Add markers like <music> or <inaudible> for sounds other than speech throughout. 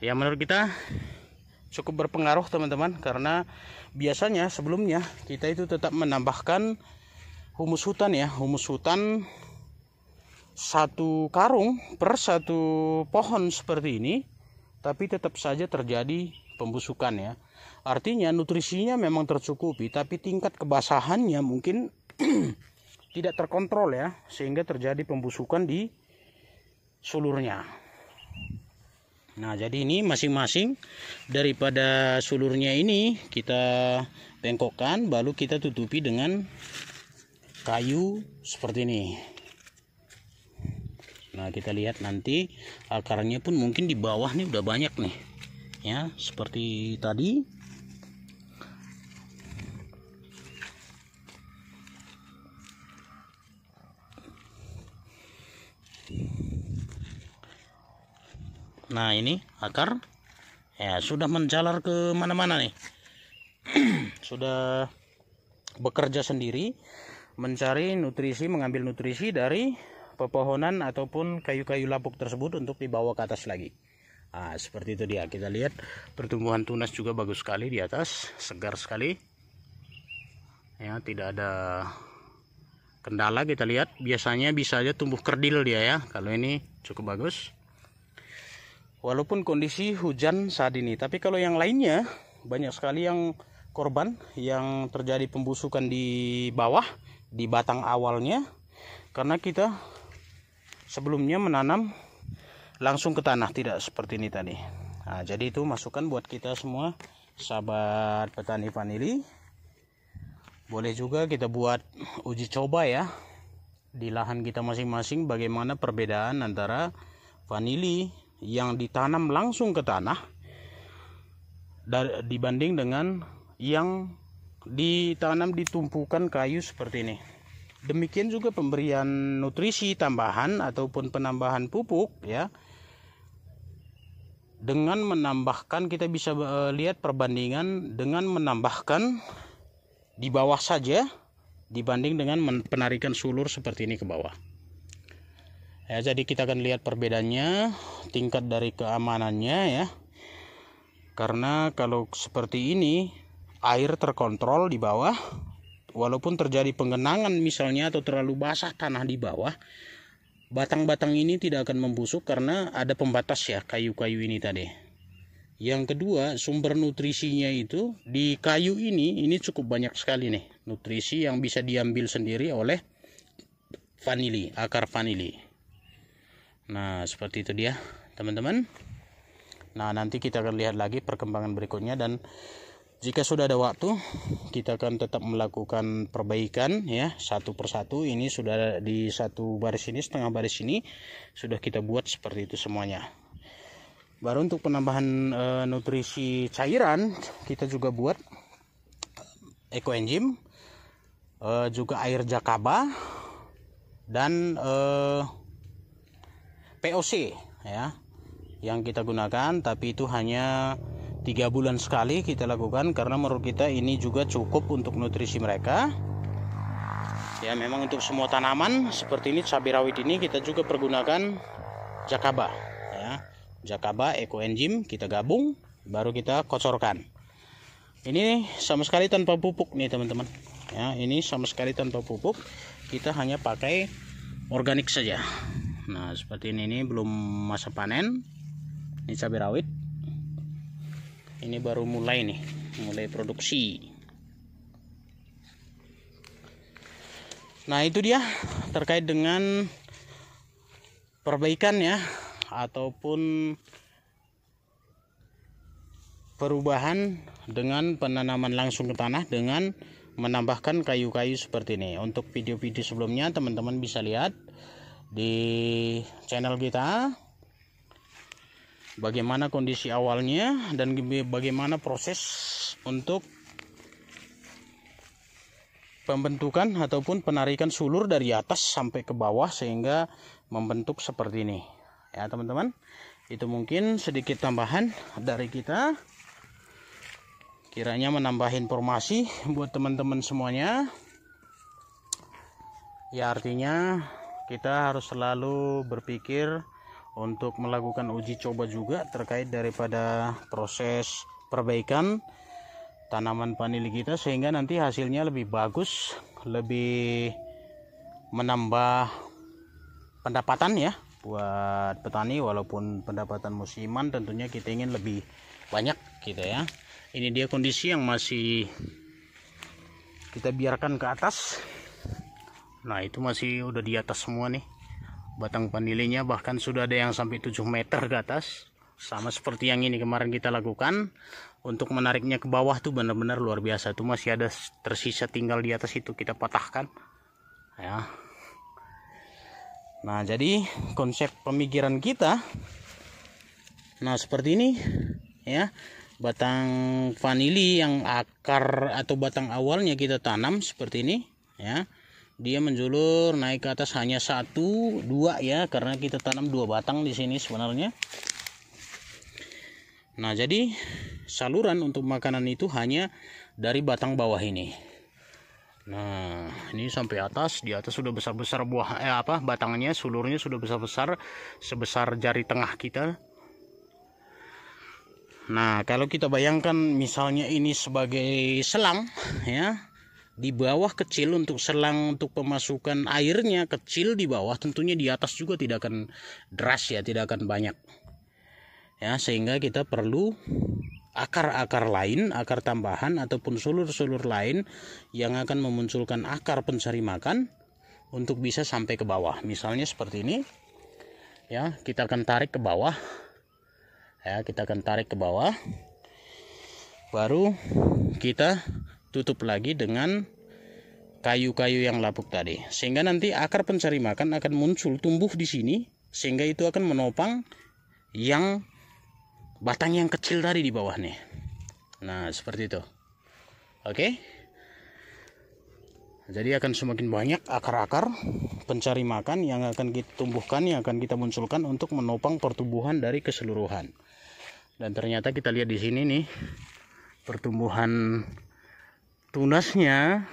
ya menurut kita cukup berpengaruh teman-teman karena biasanya sebelumnya kita itu tetap menambahkan humus hutan ya humus hutan satu karung per satu pohon seperti ini tapi tetap saja terjadi pembusukan ya artinya nutrisinya memang tercukupi tapi tingkat kebasahannya mungkin <clears throat> tidak terkontrol ya sehingga terjadi pembusukan di sulurnya Nah jadi ini masing-masing daripada sulurnya ini kita bengkokkan baru kita tutupi dengan kayu seperti ini. Nah kita lihat nanti akarnya pun mungkin di bawah nih udah banyak nih ya seperti tadi nah ini akar ya sudah menjalar ke mana-mana nih <clears throat> sudah bekerja sendiri mencari nutrisi mengambil nutrisi dari pepohonan ataupun kayu-kayu lapuk tersebut untuk dibawa ke atas lagi nah, seperti itu dia kita lihat pertumbuhan tunas juga bagus sekali di atas segar sekali ya tidak ada kendala kita lihat biasanya bisa aja tumbuh kerdil dia ya kalau ini cukup bagus walaupun kondisi hujan saat ini. Tapi kalau yang lainnya banyak sekali yang korban yang terjadi pembusukan di bawah di batang awalnya karena kita sebelumnya menanam langsung ke tanah tidak seperti ini tadi. Nah, jadi itu masukan buat kita semua sahabat petani vanili. Boleh juga kita buat uji coba ya di lahan kita masing-masing bagaimana perbedaan antara vanili yang ditanam langsung ke tanah dibanding dengan yang ditanam ditumpukan kayu seperti ini. Demikian juga pemberian nutrisi tambahan ataupun penambahan pupuk ya. Dengan menambahkan kita bisa eh, lihat perbandingan dengan menambahkan di bawah saja dibanding dengan penarikan sulur seperti ini ke bawah ya jadi kita akan lihat perbedaannya tingkat dari keamanannya ya karena kalau seperti ini air terkontrol di bawah walaupun terjadi penggenangan misalnya atau terlalu basah tanah di bawah batang-batang ini tidak akan membusuk karena ada pembatas ya kayu-kayu ini tadi yang kedua sumber nutrisinya itu di kayu ini ini cukup banyak sekali nih nutrisi yang bisa diambil sendiri oleh vanili akar vanili nah seperti itu dia teman-teman nah nanti kita akan lihat lagi perkembangan berikutnya dan jika sudah ada waktu kita akan tetap melakukan perbaikan ya satu persatu ini sudah di satu baris ini setengah baris ini sudah kita buat seperti itu semuanya baru untuk penambahan e, nutrisi cairan kita juga buat ekoenzim eh, e, eh, juga air jakaba dan e, POC ya yang kita gunakan tapi itu hanya tiga bulan sekali kita lakukan karena menurut kita ini juga cukup untuk nutrisi mereka ya memang untuk semua tanaman seperti ini cabai rawit ini kita juga pergunakan jakaba ya jakaba eco enzyme kita gabung baru kita kocorkan ini sama sekali tanpa pupuk nih teman-teman ya ini sama sekali tanpa pupuk kita hanya pakai organik saja nah seperti ini ini belum masa panen ini cabai rawit ini baru mulai nih mulai produksi nah itu dia terkait dengan perbaikan ya ataupun perubahan dengan penanaman langsung ke tanah dengan menambahkan kayu-kayu seperti ini. Untuk video-video sebelumnya teman-teman bisa lihat di channel kita bagaimana kondisi awalnya dan bagaimana proses untuk pembentukan ataupun penarikan sulur dari atas sampai ke bawah sehingga membentuk seperti ini ya teman-teman itu mungkin sedikit tambahan dari kita kiranya menambah informasi buat teman-teman semuanya ya artinya kita harus selalu berpikir untuk melakukan uji coba juga terkait daripada proses perbaikan tanaman vanili kita sehingga nanti hasilnya lebih bagus, lebih menambah pendapatan ya buat petani walaupun pendapatan musiman tentunya kita ingin lebih banyak kita gitu ya. Ini dia kondisi yang masih kita biarkan ke atas nah itu masih udah di atas semua nih batang vanilinya bahkan sudah ada yang sampai 7 meter ke atas sama seperti yang ini kemarin kita lakukan untuk menariknya ke bawah tuh benar-benar luar biasa Itu masih ada tersisa tinggal di atas itu kita patahkan ya nah jadi konsep pemikiran kita nah seperti ini ya batang vanili yang akar atau batang awalnya kita tanam seperti ini ya dia menjulur naik ke atas hanya satu dua ya karena kita tanam dua batang di sini sebenarnya nah jadi saluran untuk makanan itu hanya dari batang bawah ini nah ini sampai atas di atas sudah besar besar buah eh apa batangnya sulurnya sudah besar besar sebesar jari tengah kita nah kalau kita bayangkan misalnya ini sebagai selang ya di bawah kecil untuk selang untuk pemasukan airnya kecil di bawah tentunya di atas juga tidak akan deras ya tidak akan banyak ya sehingga kita perlu akar-akar lain akar tambahan ataupun sulur-sulur lain yang akan memunculkan akar pencari makan untuk bisa sampai ke bawah misalnya seperti ini ya kita akan tarik ke bawah ya kita akan tarik ke bawah baru kita tutup lagi dengan kayu-kayu yang lapuk tadi. Sehingga nanti akar pencari makan akan muncul tumbuh di sini sehingga itu akan menopang yang batang yang kecil tadi di bawah nih. Nah, seperti itu. Oke. Jadi akan semakin banyak akar-akar pencari makan yang akan kita tumbuhkan, yang akan kita munculkan untuk menopang pertumbuhan dari keseluruhan. Dan ternyata kita lihat di sini nih pertumbuhan tunasnya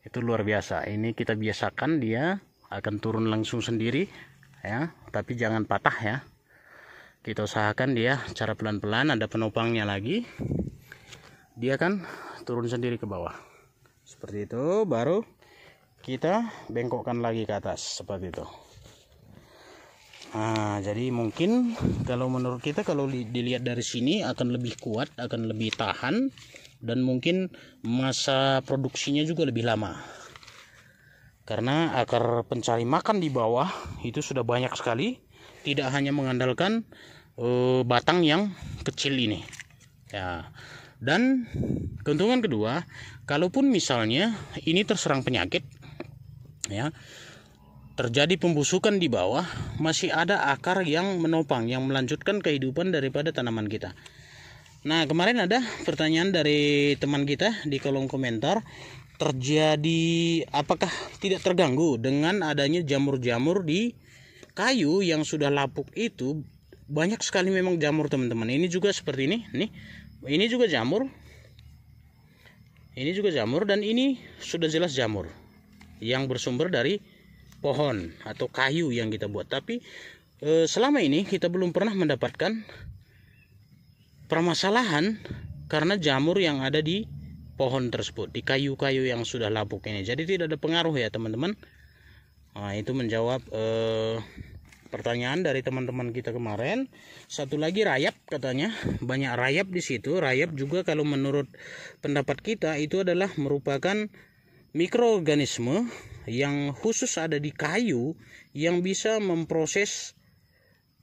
itu luar biasa ini kita biasakan dia akan turun langsung sendiri ya tapi jangan patah ya kita usahakan dia cara pelan-pelan ada penopangnya lagi dia kan turun sendiri ke bawah seperti itu baru kita bengkokkan lagi ke atas seperti itu nah jadi mungkin kalau menurut kita kalau dilihat dari sini akan lebih kuat akan lebih tahan dan mungkin masa produksinya juga lebih lama karena akar pencari makan di bawah itu sudah banyak sekali tidak hanya mengandalkan uh, batang yang kecil ini ya dan keuntungan kedua kalaupun misalnya ini terserang penyakit ya terjadi pembusukan di bawah masih ada akar yang menopang yang melanjutkan kehidupan daripada tanaman kita Nah, kemarin ada pertanyaan dari teman kita di kolom komentar, terjadi apakah tidak terganggu dengan adanya jamur-jamur di kayu yang sudah lapuk itu? Banyak sekali memang jamur, teman-teman. Ini juga seperti ini, nih. Ini juga jamur. Ini juga jamur dan ini sudah jelas jamur yang bersumber dari pohon atau kayu yang kita buat. Tapi eh, selama ini kita belum pernah mendapatkan permasalahan karena jamur yang ada di pohon tersebut di kayu-kayu yang sudah lapuk ini jadi tidak ada pengaruh ya teman-teman nah, itu menjawab eh, pertanyaan dari teman-teman kita kemarin satu lagi rayap katanya banyak rayap di situ rayap juga kalau menurut pendapat kita itu adalah merupakan mikroorganisme yang khusus ada di kayu yang bisa memproses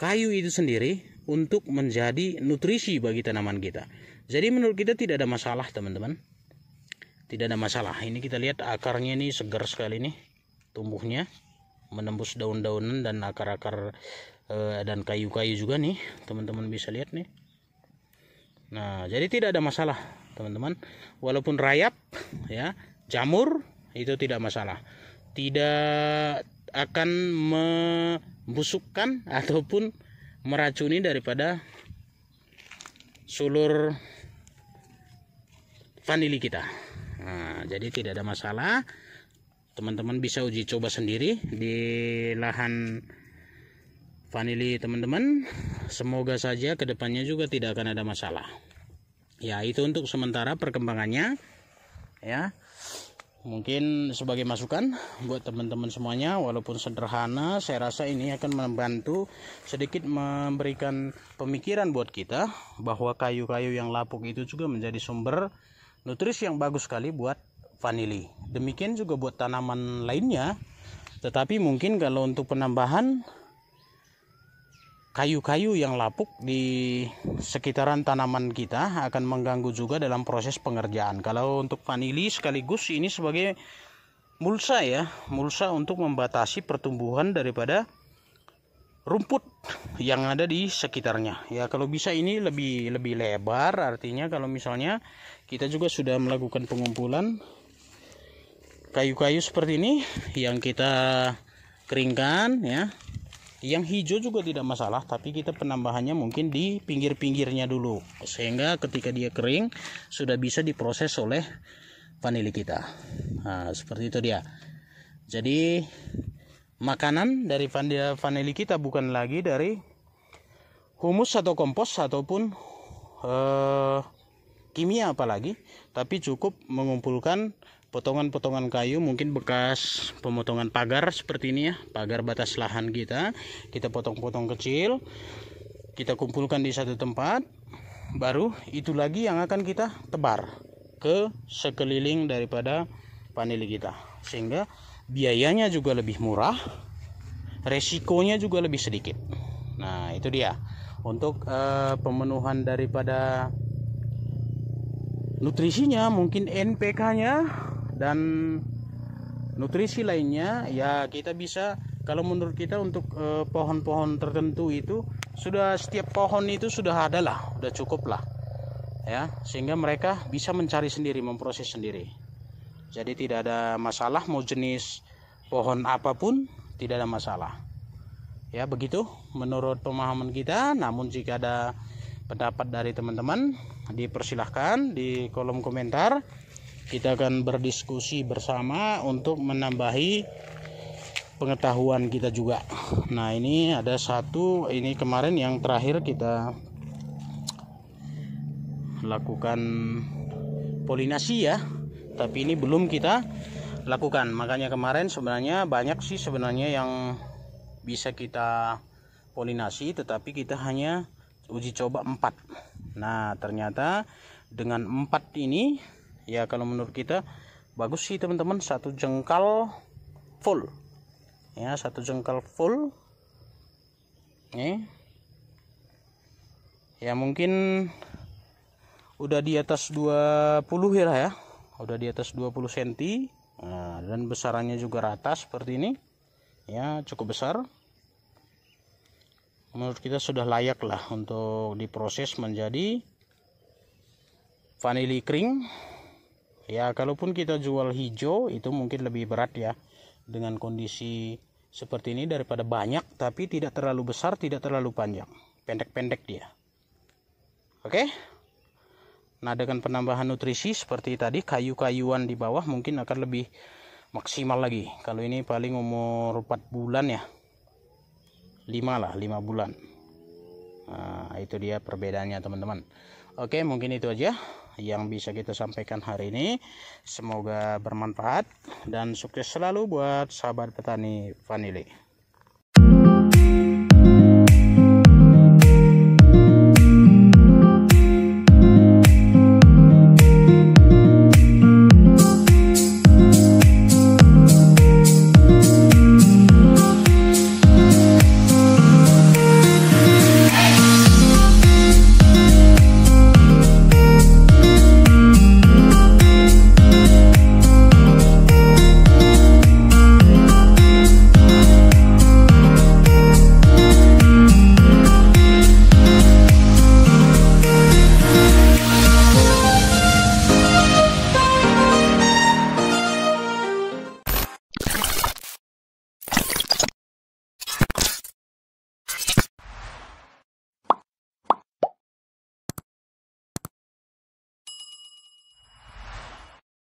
kayu itu sendiri untuk menjadi nutrisi bagi tanaman kita. Jadi menurut kita tidak ada masalah teman-teman. Tidak ada masalah. Ini kita lihat akarnya ini segar sekali nih tumbuhnya menembus daun-daunan dan akar-akar eh, dan kayu-kayu juga nih teman-teman bisa lihat nih. Nah jadi tidak ada masalah teman-teman. Walaupun rayap ya jamur itu tidak masalah. Tidak akan membusukkan ataupun meracuni daripada sulur vanili kita nah, jadi tidak ada masalah teman-teman bisa uji coba sendiri di lahan vanili teman-teman semoga saja kedepannya juga tidak akan ada masalah ya itu untuk sementara perkembangannya ya mungkin sebagai masukan buat teman-teman semuanya walaupun sederhana saya rasa ini akan membantu sedikit memberikan pemikiran buat kita bahwa kayu-kayu yang lapuk itu juga menjadi sumber nutrisi yang bagus sekali buat vanili demikian juga buat tanaman lainnya tetapi mungkin kalau untuk penambahan kayu-kayu yang lapuk di sekitaran tanaman kita akan mengganggu juga dalam proses pengerjaan. Kalau untuk vanili sekaligus ini sebagai mulsa ya, mulsa untuk membatasi pertumbuhan daripada rumput yang ada di sekitarnya. Ya kalau bisa ini lebih lebih lebar artinya kalau misalnya kita juga sudah melakukan pengumpulan kayu-kayu seperti ini yang kita keringkan ya yang hijau juga tidak masalah tapi kita penambahannya mungkin di pinggir-pinggirnya dulu sehingga ketika dia kering sudah bisa diproses oleh vanili kita nah, seperti itu dia jadi makanan dari vanili kita bukan lagi dari humus atau kompos ataupun eh, kimia apalagi tapi cukup mengumpulkan potongan-potongan kayu mungkin bekas pemotongan pagar seperti ini ya pagar batas lahan kita kita potong-potong kecil kita kumpulkan di satu tempat baru itu lagi yang akan kita tebar ke sekeliling daripada panel kita sehingga biayanya juga lebih murah resikonya juga lebih sedikit nah itu dia untuk uh, pemenuhan daripada nutrisinya mungkin NPK nya dan nutrisi lainnya ya kita bisa kalau menurut kita untuk eh, pohon-pohon tertentu itu sudah setiap pohon itu sudah ada lah sudah cukup lah ya sehingga mereka bisa mencari sendiri memproses sendiri jadi tidak ada masalah mau jenis pohon apapun tidak ada masalah ya begitu menurut pemahaman kita namun jika ada pendapat dari teman-teman dipersilahkan di kolom komentar kita akan berdiskusi bersama untuk menambahi pengetahuan kita juga. Nah, ini ada satu ini kemarin yang terakhir kita lakukan polinasi ya. Tapi ini belum kita lakukan. Makanya kemarin sebenarnya banyak sih sebenarnya yang bisa kita polinasi tetapi kita hanya uji coba 4. Nah, ternyata dengan 4 ini ya kalau menurut kita bagus sih teman-teman satu jengkal full ya satu jengkal full nih ya mungkin udah di atas 20 ya lah ya udah di atas 20 cm nah, dan besarannya juga rata seperti ini ya cukup besar menurut kita sudah layak lah untuk diproses menjadi vanili kering ya kalaupun kita jual hijau itu mungkin lebih berat ya dengan kondisi seperti ini daripada banyak tapi tidak terlalu besar tidak terlalu panjang pendek-pendek dia oke okay? nah dengan penambahan nutrisi seperti tadi kayu-kayuan di bawah mungkin akan lebih maksimal lagi kalau ini paling umur 4 bulan ya 5 lah 5 bulan nah, itu dia perbedaannya teman-teman oke mungkin itu aja yang bisa kita sampaikan hari ini. Semoga bermanfaat dan sukses selalu buat sahabat petani vanili.